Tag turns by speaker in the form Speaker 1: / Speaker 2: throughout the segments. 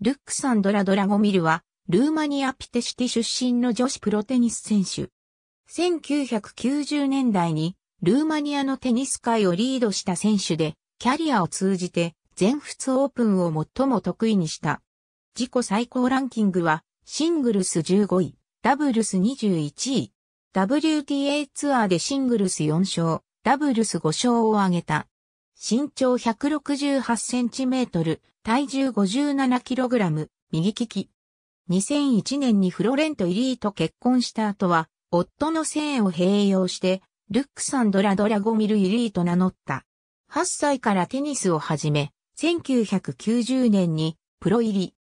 Speaker 1: ルックサンドラ・ドラゴミルは、ルーマニアピテシティ出身の女子プロテニス選手。1990年代に、ルーマニアのテニス界をリードした選手で、キャリアを通じて、全仏オープンを最も得意にした。自己最高ランキングは、シングルス15位、ダブルス21位。WTA ツアーでシングルス4勝、ダブルス5勝を挙げた。身長168センチメートル、体重57キログラム、右利き。2001年にフロレント・イリーと結婚した後は、夫の姓を併用して、ルックサンドラ・ドラゴミル・イリーと名乗った。8歳からテニスを始め、1990年にプロ入り。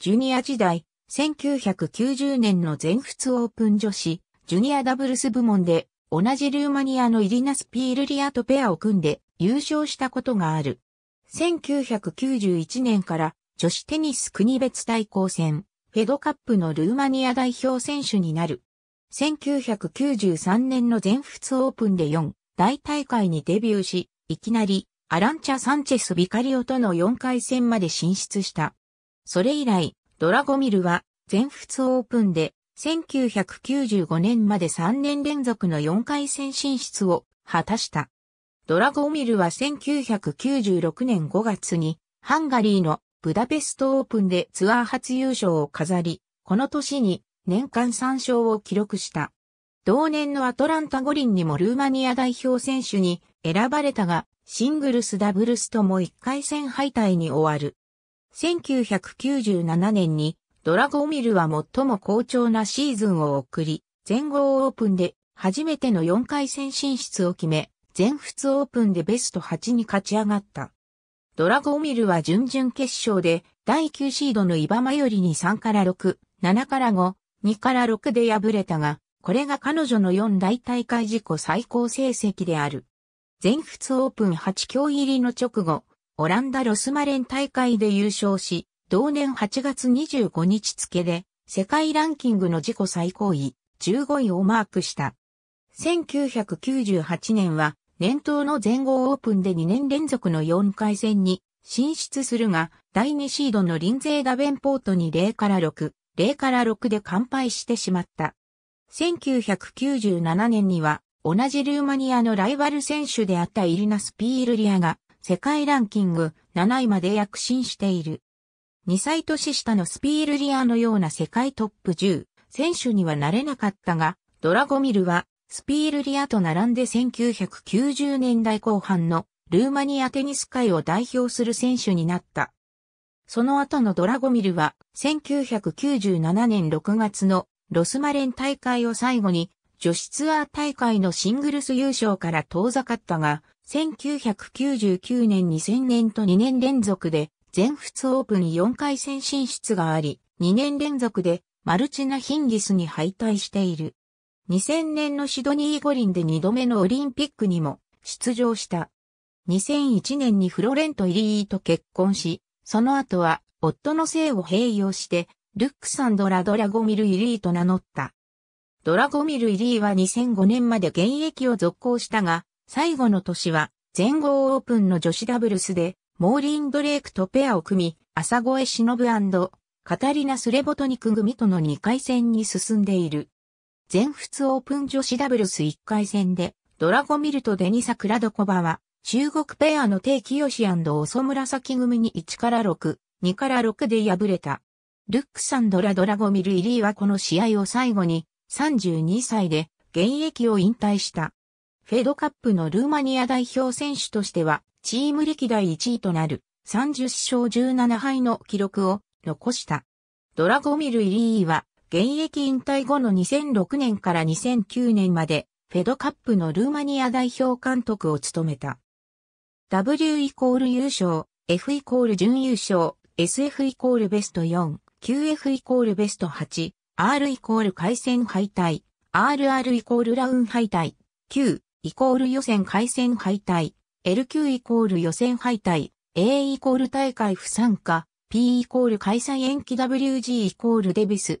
Speaker 1: ジュニア時代、1990年の全仏オープン女子、ジュニアダブルス部門で、同じルーマニアのイリナス・ピールリアとペアを組んで、優勝したことがある。1991年から女子テニス国別対抗戦、フェドカップのルーマニア代表選手になる。1993年の全仏オープンで4大大会にデビューし、いきなりアランチャ・サンチェス・ビカリオとの4回戦まで進出した。それ以来、ドラゴミルは全仏オープンで1995年まで3年連続の4回戦進出を果たした。ドラゴミルは1996年5月にハンガリーのブダペストオープンでツアー初優勝を飾り、この年に年間3勝を記録した。同年のアトランタ五輪にもルーマニア代表選手に選ばれたが、シングルスダブルスとも1回戦敗退に終わる。1997年にドラゴミルは最も好調なシーズンを送り、全豪オープンで初めての4回戦進出を決め、全仏オープンでベスト8に勝ち上がった。ドラゴミルは準々決勝で第9シードのイバマよりに3から6、7から5、2から6で敗れたが、これが彼女の4大大会自己最高成績である。全仏オープン8強入りの直後、オランダロスマレン大会で優勝し、同年8月25日付で世界ランキングの自己最高位15位をマークした。1998年は年頭の全豪オープンで2年連続の4回戦に進出するが、第2シードのリンゼー・ダベンポートに0から6、0から6で完敗してしまった。1997年には、同じルーマニアのライバル選手であったイリナス・ピールリアが、世界ランキング7位まで躍進している。2歳年下のスピールリアのような世界トップ10選手にはなれなかったが、ドラゴミルはスピールリアと並んで1990年代後半のルーマニアテニス界を代表する選手になった。その後のドラゴミルは1997年6月のロスマレン大会を最後に女子ツアー大会のシングルス優勝から遠ざかったが、1999年2000年と2年連続で全仏オープン4回戦進出があり、2年連続でマルチナ・ヒンギスに敗退している。2000年のシドニー五輪で2度目のオリンピックにも出場した。2001年にフロレント・イリーと結婚し、その後は夫の姓を併用して、ルックサンドラ・ドラゴミル・イリーと名乗った。ドラゴミル・イリーは2005年まで現役を続行したが、最後の年は全豪オープンの女子ダブルスで、モーリン・ドレイクとペアを組み、朝越忍カタリナ・スレボトニク組との2回戦に進んでいる。全仏オープン女子ダブルス1回戦で、ドラゴミルとデニサ・クラドコバは、中国ペアのヨシオソムラサキ組に1から6、2から6で敗れた。ルックサンドラ・ドラゴミル・イリーはこの試合を最後に、32歳で現役を引退した。フェドカップのルーマニア代表選手としては、チーム歴代1位となる30勝17敗の記録を残した。ドラゴミル・イリーは現役引退後の2006年から2009年まで、フェドカップのルーマニア代表監督を務めた。W イコール優勝、F イコール準優勝、SF イコールベスト4、QF イコールベスト8、R イコール回戦敗退、RR イコールラウン敗退、Q イコール予選回戦敗退、LQ イコール予選敗退、A イコール大会不参加、P イコール開催延期 WG イコールデビス、